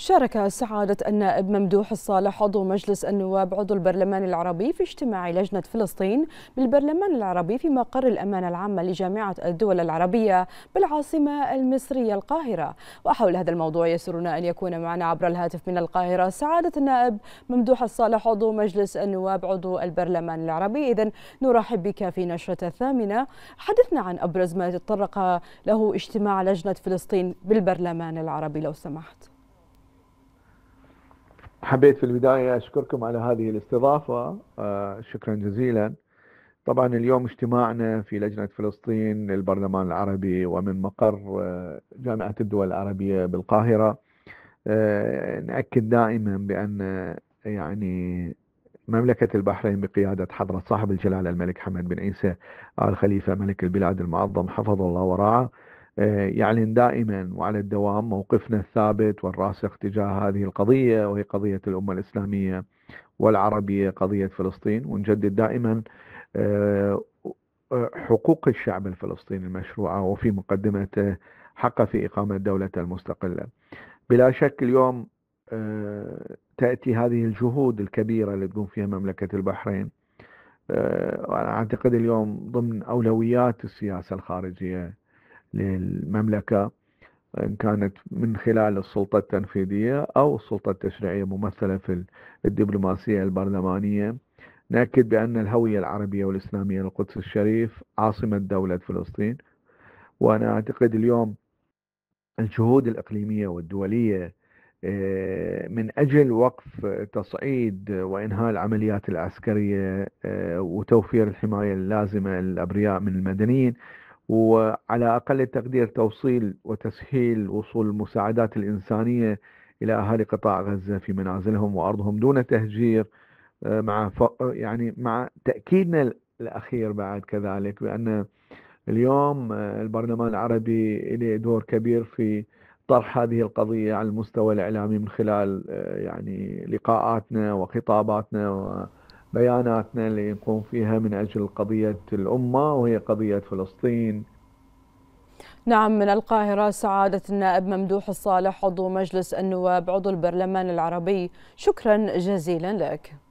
شارك سعادة النائب ممدوح الصالح عضو مجلس النواب عضو البرلمان العربي في اجتماع لجنة فلسطين بالبرلمان العربي في مقر الأمانة العامة لجامعة الدول العربية بالعاصمة المصرية القاهرة وحول هذا الموضوع يسرنا أن يكون معنا عبر الهاتف من القاهرة سعادة النائب ممدوح الصالح عضو مجلس النواب عضو البرلمان العربي إذا نرحب بك في نشرة الثامنة حدثنا عن أبرز ما تطرق له اجتماع لجنة فلسطين بالبرلمان العربي لو سمحت حبيت في البداية أشكركم على هذه الاستضافة آه، شكرا جزيلا طبعا اليوم اجتماعنا في لجنة فلسطين للبرلمان العربي ومن مقر آه، جامعة الدول العربية بالقاهرة آه، نأكد دائما بأن يعني مملكة البحرين بقيادة حضرة صاحب الجلالة الملك حمد بن عيسى آل خليفة ملك البلاد المعظم حفظ الله ورعاه يعلن دائما وعلى الدوام موقفنا الثابت والراسخ تجاه هذه القضية وهي قضية الأمة الإسلامية والعربية قضية فلسطين ونجدد دائما آه، حقوق الشعب الفلسطيني المشروعة وفي مقدمته حق في إقامة دولة المستقلة بلا شك اليوم آه، تأتي هذه الجهود الكبيرة اللي تقوم فيها مملكة البحرين آه، وأنا أعتقد اليوم ضمن أولويات السياسة الخارجية للمملكة إن كانت من خلال السلطة التنفيذية أو السلطة التشريعية ممثلة في الدبلوماسية البرلمانية نأكد بأن الهوية العربية والإسلامية للقدس الشريف عاصمة دولة فلسطين وأنا أعتقد اليوم الجهود الإقليمية والدولية آه، من أجل وقف تصعيد وإنهاء العمليات العسكرية آه، وتوفير الحماية اللازمة للأبرياء من المدنيين وعلى أقل التقدير توصيل وتسهيل وصول المساعدات الإنسانية إلى أهالي قطاع غزة في منازلهم وأرضهم دون تهجير آه، مع ف... يعني مع تأكيدنا الأخير بعد كذلك بأن اليوم آه، البرلمان العربي له دور كبير في طرح هذه القضية على المستوى الإعلامي من خلال آه، يعني لقاءاتنا وخطاباتنا و... بياناتنا اللي نقوم فيها من أجل قضية الأمة وهي قضية فلسطين نعم من القاهرة سعادة النائب ممدوح الصالح عضو مجلس النواب عضو البرلمان العربي شكرا جزيلا لك